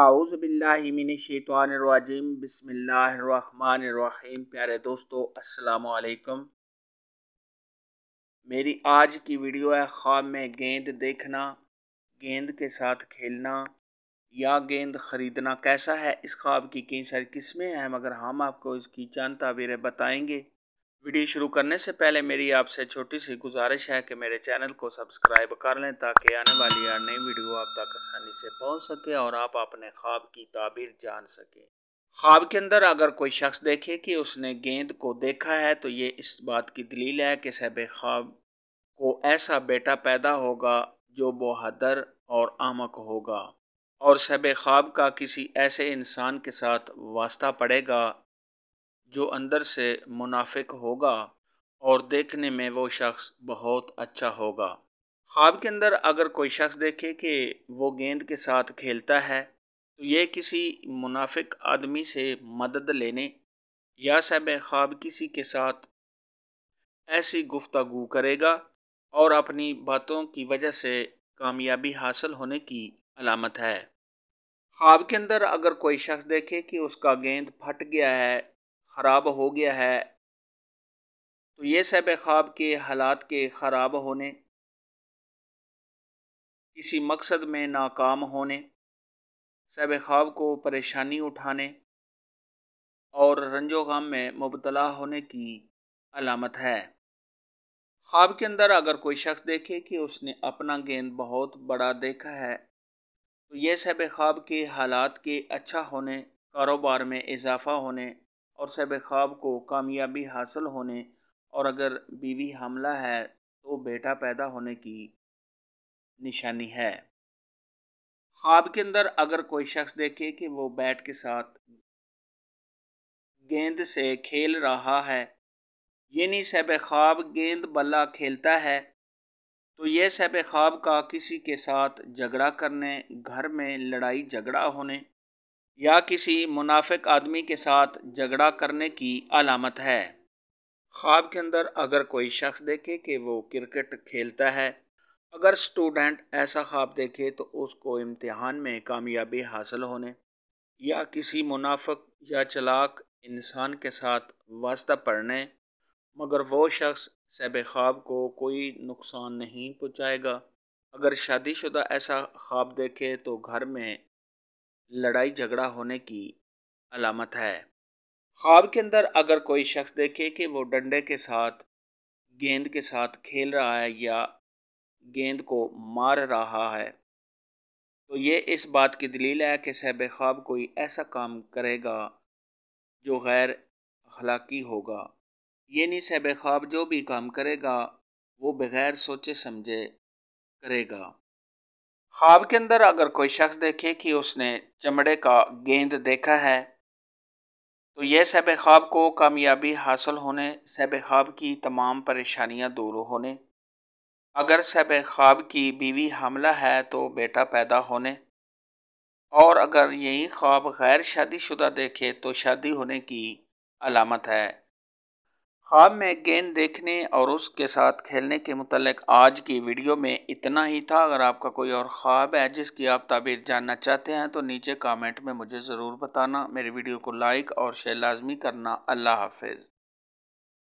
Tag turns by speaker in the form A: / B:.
A: आउज़बिल्लिमिनशैतवानरवाजिम बसमीम प्यारे दोस्तों अस्सलाम मेरी आज की वीडियो है ख्वाब में गेंद देखना गेंद के साथ खेलना या गेंद ख़रीदना कैसा है इस ख्वाब की कई सारी किस्में हैं मगर हम आपको इसकी चंद ताबीरें बताएंगे वीडियो शुरू करने से पहले मेरी आपसे छोटी सी गुजारिश है कि मेरे चैनल को सब्सक्राइब कर लें ताकि आने वाली हर नई वीडियो आप तक आसानी से पहुंच सके और आप अपने ख्वाब की ताबीर जान सकें ख्वाब के अंदर अगर कोई शख्स देखे कि उसने गेंद को देखा है तो ये इस बात की दलील है कि सहब ख्वाब को ऐसा बेटा पैदा होगा जो बहादुर और आमक होगा और सहब ख्वाब का किसी ऐसे इंसान के साथ वास्ता पड़ेगा जो अंदर से मुनाफिक होगा और देखने में वो शख्स बहुत अच्छा होगा ख्वाब के अंदर अगर कोई शख्स देखे कि वो गेंद के साथ खेलता है तो ये किसी मुनाफिक आदमी से मदद लेने या सब ख्वाब किसी के साथ ऐसी गुफ्तगु करेगा और अपनी बातों की वजह से कामयाबी हासिल होने की अलामत है ख्वाब के अंदर अगर कोई शख्स देखे कि उसका गेंद फट गया है ख़राब हो गया है तो ये सब ख्वाब के हालात के ख़राब होने किसी मकसद में नाकाम होने सब ख्वाब को परेशानी उठाने और रंजो गम में मुबतला होने की अलामत है ख्वाब के अंदर अगर कोई शख्स देखे कि उसने अपना गेंद बहुत बड़ा देखा है तो यह सब ख्वाब के हालात के अच्छा होने कारोबार में इजाफा होने और शब ख्वाब को कामयाबी हासिल होने और अगर बीवी हमला है तो बेटा पैदा होने की निशानी है ख्वाब के अंदर अगर कोई शख्स देखे कि वो बैट के साथ गेंद से खेल रहा है यानी शब ख्वाब गेंद बल्ला खेलता है तो यह शब ख्वाब का किसी के साथ झगड़ा करने घर में लड़ाई झगड़ा होने या किसी मुनाफिक आदमी के साथ झगड़ा करने की अलामत है ख्वाब के अंदर अगर कोई शख्स देखे कि वो क्रिकेट खेलता है अगर स्टूडेंट ऐसा ख्वाब देखे तो उसको इम्तिहान में कामयाबी हासिल होने या किसी मुनाफक या चलाक इंसान के साथ वास्ता पड़ने मगर वो शख्स सैब ख्वाब को कोई नुकसान नहीं पहुँचाएगा अगर शादीशुदा ऐसा ख्वाब देखे तो घर में लड़ाई झगड़ा होने की अलामत है ख्वाब के अंदर अगर कोई शख्स देखे कि वो डंडे के साथ गेंद के साथ खेल रहा है या गेंद को मार रहा है तो ये इस बात की दलील है कि सहब ख्वाब कोई ऐसा काम करेगा जो गैर अखलाकी होगा ये नहीं सहब ख्वाब जो भी काम करेगा वो बग़ैर सोचे समझे करेगा ख्वाब के अंदर अगर कोई शख्स देखे कि उसने चमड़े का गेंद देखा है तो यह सैब ख्वाब को कामयाबी हासिल होने सैब ख्वाब की तमाम परेशानियां दूर होने अगर सैब ख्वाब की बीवी हमला है तो बेटा पैदा होने और अगर यही ख्वाब गैर शादीशुदा देखे तो शादी होने की अलामत है ख्वाब में गेंद देखने और उसके साथ खेलने के मतलब आज की वीडियो में इतना ही था अगर आपका कोई और ख्वाब है जिसकी आप ताबीर जानना चाहते हैं तो नीचे कामेंट में मुझे ज़रूर बताना मेरी वीडियो को लाइक और शेयर लाजमी करना अल्लाह हाफिज़